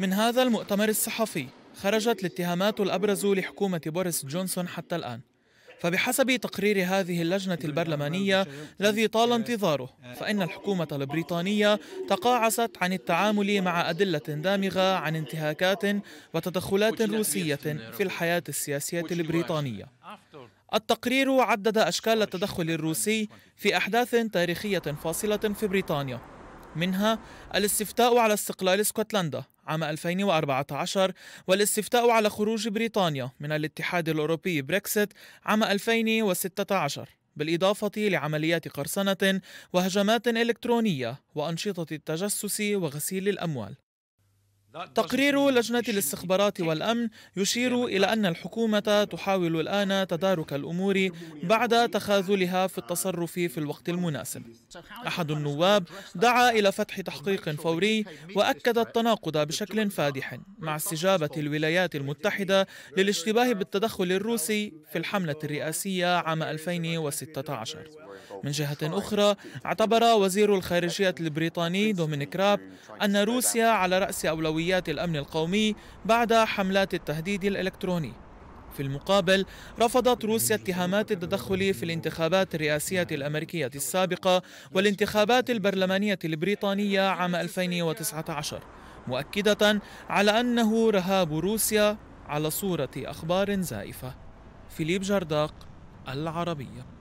من هذا المؤتمر الصحفي خرجت الاتهامات الأبرز لحكومة بوريس جونسون حتى الآن فبحسب تقرير هذه اللجنة البرلمانية الذي طال انتظاره فإن الحكومة البريطانية تقاعست عن التعامل مع أدلة دامغة عن انتهاكات وتدخلات روسية في الحياة السياسية البريطانية التقرير عدد أشكال التدخل الروسي في أحداث تاريخية فاصلة في بريطانيا منها الاستفتاء على استقلال اسكتلندا عام 2014 والاستفتاء على خروج بريطانيا من الاتحاد الأوروبي بريكسيت عام 2016 بالإضافة لعمليات قرصنة وهجمات إلكترونية وأنشطة التجسس وغسيل الأموال تقرير لجنة الاستخبارات والأمن يشير إلى أن الحكومة تحاول الآن تدارك الأمور بعد تخاذلها في التصرف في الوقت المناسب أحد النواب دعا إلى فتح تحقيق فوري وأكد التناقض بشكل فادح مع استجابة الولايات المتحدة للاشتباه بالتدخل الروسي في الحملة الرئاسية عام 2016 من جهة أخرى اعتبر وزير الخارجية البريطاني دومينيك راب أن روسيا على رأس أولويات مستويات الأمن القومي بعد حملات التهديد الإلكتروني في المقابل رفضت روسيا اتهامات التدخل في الانتخابات الرئاسية الأمريكية السابقة والانتخابات البرلمانية البريطانية عام 2019 مؤكدة على أنه رهاب روسيا على صورة أخبار زائفة فيليب جرداق العربية